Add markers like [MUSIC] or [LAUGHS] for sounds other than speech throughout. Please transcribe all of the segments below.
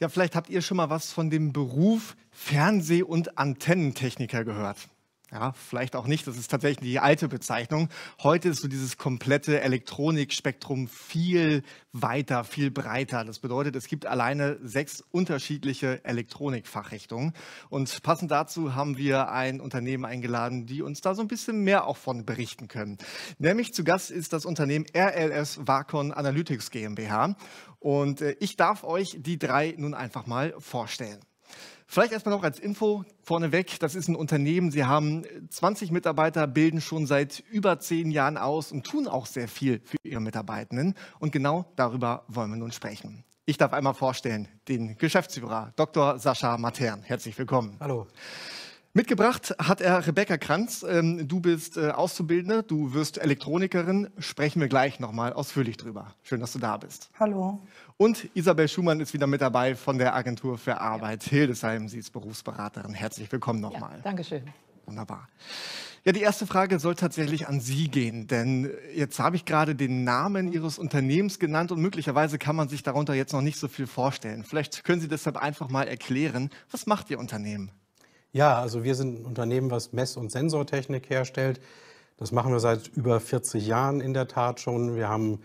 Ja, vielleicht habt ihr schon mal was von dem Beruf Fernseh- und Antennentechniker gehört. Ja, vielleicht auch nicht. Das ist tatsächlich die alte Bezeichnung. Heute ist so dieses komplette Elektronikspektrum viel weiter, viel breiter. Das bedeutet, es gibt alleine sechs unterschiedliche Elektronikfachrichtungen. Und passend dazu haben wir ein Unternehmen eingeladen, die uns da so ein bisschen mehr auch von berichten können. Nämlich zu Gast ist das Unternehmen RLS Vacon Analytics GmbH. Und äh, ich darf euch die drei nun einfach mal vorstellen. Vielleicht erstmal noch als Info vorneweg, das ist ein Unternehmen, sie haben 20 äh, Mitarbeiter, bilden schon seit über zehn Jahren aus und tun auch sehr viel für ihre Mitarbeitenden. Und genau darüber wollen wir nun sprechen. Ich darf einmal vorstellen den Geschäftsführer, Dr. Sascha Matern. Herzlich willkommen. Hallo. Mitgebracht hat er Rebecca Kranz. Ähm, du bist äh, Auszubildende, du wirst Elektronikerin. Sprechen wir gleich nochmal ausführlich drüber. Schön, dass du da bist. Hallo. Und Isabel Schumann ist wieder mit dabei von der Agentur für Arbeit ja. Hildesheim. Sie ist Berufsberaterin. Herzlich willkommen nochmal. Ja, Dankeschön. Wunderbar. Ja, die erste Frage soll tatsächlich an Sie gehen, denn jetzt habe ich gerade den Namen Ihres Unternehmens genannt und möglicherweise kann man sich darunter jetzt noch nicht so viel vorstellen. Vielleicht können Sie deshalb einfach mal erklären, was macht Ihr Unternehmen? Ja, also wir sind ein Unternehmen, was Mess- und Sensortechnik herstellt. Das machen wir seit über 40 Jahren in der Tat schon. Wir haben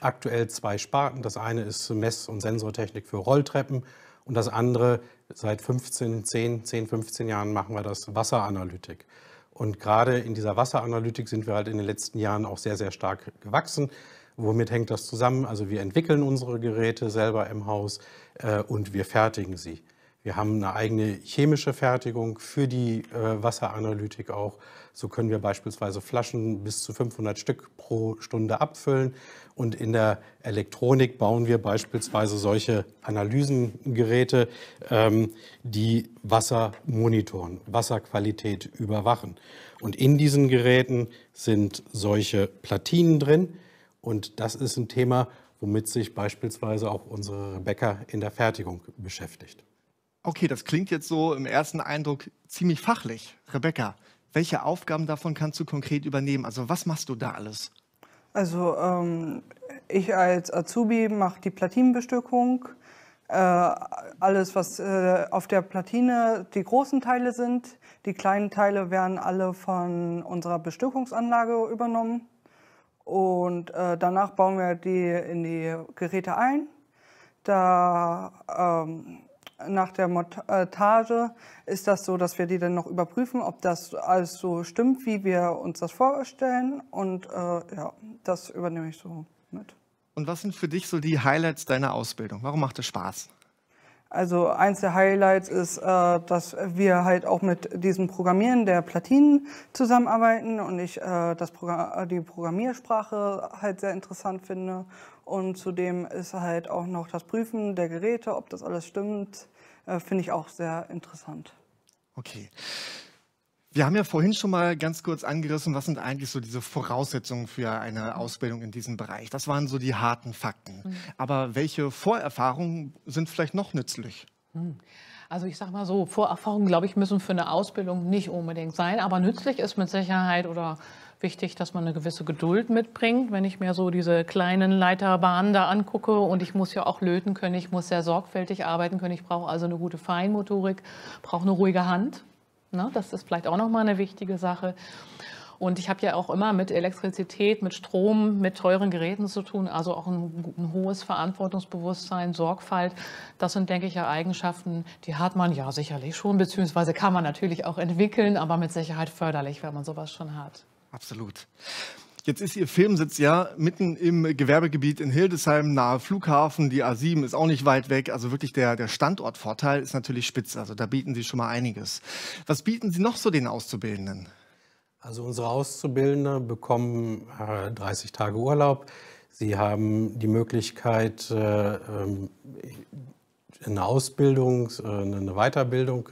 aktuell zwei Sparten. Das eine ist Mess- und Sensortechnik für Rolltreppen und das andere seit 15, 10, 10, 15 Jahren machen wir das Wasseranalytik. Und gerade in dieser Wasseranalytik sind wir halt in den letzten Jahren auch sehr, sehr stark gewachsen. Womit hängt das zusammen? Also wir entwickeln unsere Geräte selber im Haus äh, und wir fertigen sie. Wir haben eine eigene chemische Fertigung für die äh, Wasseranalytik auch. So können wir beispielsweise Flaschen bis zu 500 Stück pro Stunde abfüllen. Und in der Elektronik bauen wir beispielsweise solche Analysengeräte, ähm, die Wasser monitoren, Wasserqualität überwachen. Und in diesen Geräten sind solche Platinen drin. Und das ist ein Thema, womit sich beispielsweise auch unsere Rebecca in der Fertigung beschäftigt. Okay, das klingt jetzt so im ersten Eindruck ziemlich fachlich. Rebecca, welche Aufgaben davon kannst du konkret übernehmen? Also was machst du da alles? Also ähm, ich als Azubi mache die Platinenbestückung. Äh, alles, was äh, auf der Platine die großen Teile sind. Die kleinen Teile werden alle von unserer Bestückungsanlage übernommen. Und äh, danach bauen wir die in die Geräte ein. Da ähm, nach der Montage ist das so, dass wir die dann noch überprüfen, ob das alles so stimmt, wie wir uns das vorstellen. Und äh, ja, das übernehme ich so mit. Und was sind für dich so die Highlights deiner Ausbildung? Warum macht es Spaß? Also eins der Highlights ist, äh, dass wir halt auch mit diesem Programmieren der Platinen zusammenarbeiten und ich äh, das Progr die Programmiersprache halt sehr interessant finde und zudem ist halt auch noch das Prüfen der Geräte, ob das alles stimmt, äh, finde ich auch sehr interessant. Okay. Wir haben ja vorhin schon mal ganz kurz angerissen, was sind eigentlich so diese Voraussetzungen für eine Ausbildung in diesem Bereich. Das waren so die harten Fakten. Mhm. Aber welche Vorerfahrungen sind vielleicht noch nützlich? Mhm. Also ich sage mal so, Vorerfahrungen, glaube ich, müssen für eine Ausbildung nicht unbedingt sein, aber nützlich ist mit Sicherheit oder wichtig, dass man eine gewisse Geduld mitbringt. Wenn ich mir so diese kleinen Leiterbahnen da angucke und ich muss ja auch löten können, ich muss sehr sorgfältig arbeiten können, ich brauche also eine gute Feinmotorik, brauche eine ruhige Hand. Ne? Das ist vielleicht auch nochmal eine wichtige Sache. Und ich habe ja auch immer mit Elektrizität, mit Strom, mit teuren Geräten zu tun, also auch ein, ein, hohes Verantwortungsbewusstsein, Sorgfalt. Das sind, denke ich, ja Eigenschaften, die hat man ja sicherlich schon, beziehungsweise kann man natürlich auch entwickeln, aber mit Sicherheit förderlich, wenn man sowas schon hat. Absolut. Jetzt ist Ihr Filmsitz ja mitten im Gewerbegebiet in Hildesheim, nahe Flughafen. Die A7 ist auch nicht weit weg. Also wirklich der, der Standortvorteil ist natürlich spitz. Also da bieten Sie schon mal einiges. Was bieten Sie noch so den Auszubildenden? Also unsere Auszubildenden bekommen 30 äh, Tage Urlaub. Sie haben die Möglichkeit, äh, ähm, eine Ausbildung, äh, eine Weiterbildung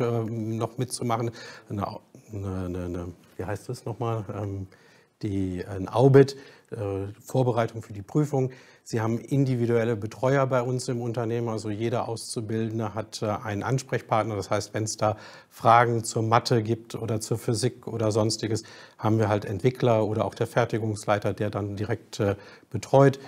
noch mitzumachen, eine, eine, eine wie heißt das nochmal, ähm, die ein Aubit, äh, Vorbereitung für die Prüfung. Sie haben individuelle Betreuer bei uns im Unternehmen, also jeder Auszubildende hat äh, einen Ansprechpartner. Das heißt, wenn es da Fragen zur Mathe gibt oder zur Physik oder sonstiges, haben wir halt Entwickler oder auch der Fertigungsleiter, der dann direkt äh, betreut.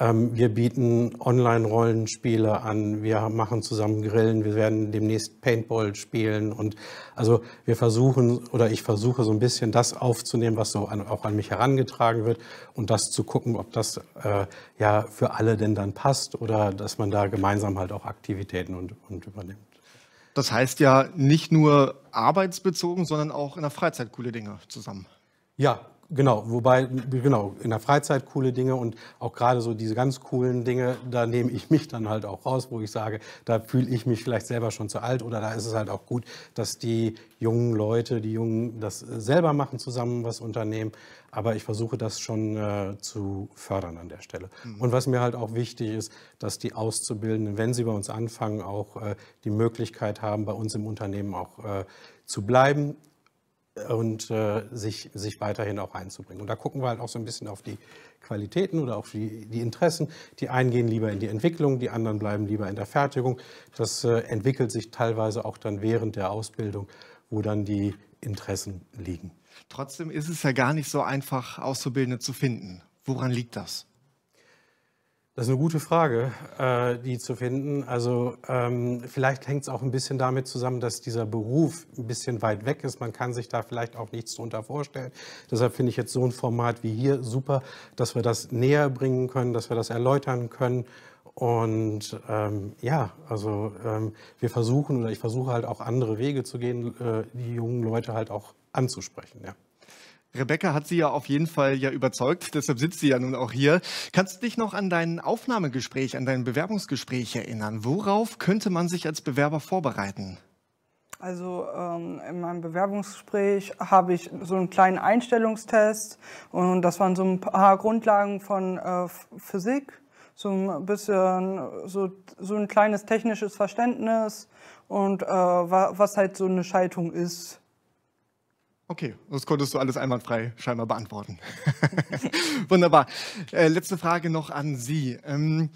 Ähm, wir bieten Online-Rollenspiele an, wir machen zusammen Grillen, wir werden demnächst Paintball spielen und also wir versuchen oder ich versuche so ein bisschen das aufzunehmen, was so an, auch an mich herangetragen wird und das zu gucken, ob das äh, ja für alle denn dann passt oder dass man da gemeinsam halt auch Aktivitäten und, und übernimmt. Das heißt ja nicht nur arbeitsbezogen, sondern auch in der Freizeit coole Dinge zusammen. Ja, Genau, wobei, genau, in der Freizeit coole Dinge und auch gerade so diese ganz coolen Dinge, da nehme ich mich dann halt auch raus, wo ich sage, da fühle ich mich vielleicht selber schon zu alt oder da ist es halt auch gut, dass die jungen Leute, die Jungen das selber machen, zusammen was unternehmen. Aber ich versuche das schon äh, zu fördern an der Stelle. Mhm. Und was mir halt auch wichtig ist, dass die Auszubildenden, wenn sie bei uns anfangen, auch äh, die Möglichkeit haben, bei uns im Unternehmen auch äh, zu bleiben, und äh, sich, sich weiterhin auch einzubringen. Und da gucken wir halt auch so ein bisschen auf die Qualitäten oder auf die, die Interessen. Die einen gehen lieber in die Entwicklung, die anderen bleiben lieber in der Fertigung. Das äh, entwickelt sich teilweise auch dann während der Ausbildung, wo dann die Interessen liegen. Trotzdem ist es ja gar nicht so einfach, Auszubildende zu finden. Woran liegt das? Das ist eine gute Frage, äh, die zu finden. Also ähm, vielleicht hängt es auch ein bisschen damit zusammen, dass dieser Beruf ein bisschen weit weg ist. Man kann sich da vielleicht auch nichts drunter vorstellen. Deshalb finde ich jetzt so ein Format wie hier super, dass wir das näher bringen können, dass wir das erläutern können. Und ähm, ja, also ähm, wir versuchen oder ich versuche halt auch andere Wege zu gehen, äh, die jungen Leute halt auch anzusprechen. Ja. Rebecca hat sie ja auf jeden Fall ja überzeugt, [LAUGHS] deshalb sitzt sie ja nun auch hier. Kannst du dich noch an dein Aufnahmegespräch, an dein Bewerbungsgespräch erinnern? Worauf könnte man sich als Bewerber vorbereiten? Also ähm, in meinem Bewerbungsgespräch habe ich so einen kleinen Einstellungstest und das waren so ein paar Grundlagen von äh, Physik, so ein bisschen so, so ein kleines technisches Verständnis und äh, was halt so eine Schaltung ist. Okay, das konntest du alles einwandfrei scheinbar beantworten. [LAUGHS] Wunderbar. Äh, letzte Frage noch an Sie. Ähm,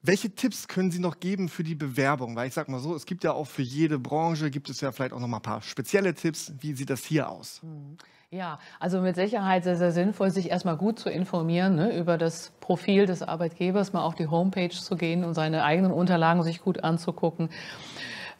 welche Tipps können Sie noch geben für die Bewerbung? Weil ich sage mal so, es gibt ja auch für jede Branche, gibt es ja vielleicht auch noch mal ein paar spezielle Tipps. Wie sieht das hier aus? Hm. Ja, also mit Sicherheit sehr, sehr sinnvoll, sich erstmal gut zu informieren ne, über das Profil des Arbeitgebers, mal auf die Homepage zu gehen und seine eigenen Unterlagen sich gut anzugucken.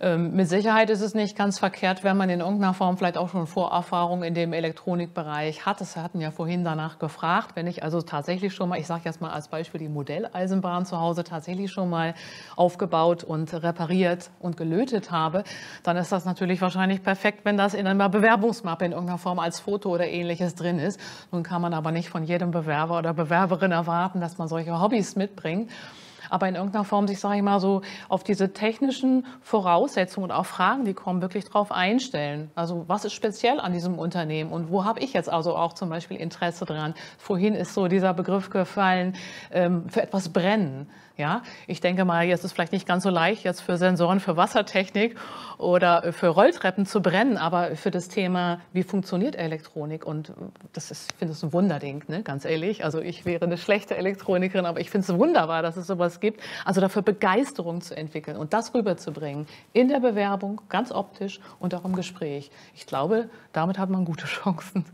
Ähm, mit Sicherheit ist es nicht ganz verkehrt, wenn man in irgendeiner Form vielleicht auch schon Vorerfahrung in dem Elektronikbereich hat. Das hatten ja vorhin danach gefragt. Wenn ich also tatsächlich schon mal, ich sage jetzt mal als Beispiel die Modelleisenbahn zu Hause tatsächlich schon mal aufgebaut und repariert und gelötet habe, dann ist das natürlich wahrscheinlich perfekt, wenn das in einer Bewerbungsmappe in irgendeiner Form als Foto oder ähnliches drin ist. Nun kann man aber nicht von jedem Bewerber oder Bewerberin erwarten, dass man solche Hobbys mitbringt aber in irgendeiner Form sich, sage ich mal, so auf diese technischen Voraussetzungen und auch Fragen, die kommen, wirklich darauf einstellen. Also was ist speziell an diesem Unternehmen und wo habe ich jetzt also auch zum Beispiel Interesse dran? Vorhin ist so dieser Begriff gefallen, ähm, für etwas brennen. Ja, ich denke mal, jetzt ist es vielleicht nicht ganz so leicht, jetzt für Sensoren, für Wassertechnik oder für Rolltreppen zu brennen, aber für das Thema, wie funktioniert Elektronik? Und das ist, ich finde es ein Wunderding, ne? ganz ehrlich. Also ich wäre eine schlechte Elektronikerin, aber ich finde es wunderbar, dass es sowas was gibt. Also dafür Begeisterung zu entwickeln und das rüberzubringen in der Bewerbung, ganz optisch und auch im Gespräch. Ich glaube, damit hat man gute [LAUGHS] Chancen.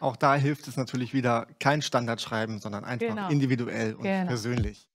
Auch da hilft es natürlich wieder kein Standardschreiben, sondern einfach genau. individuell und genau. persönlich.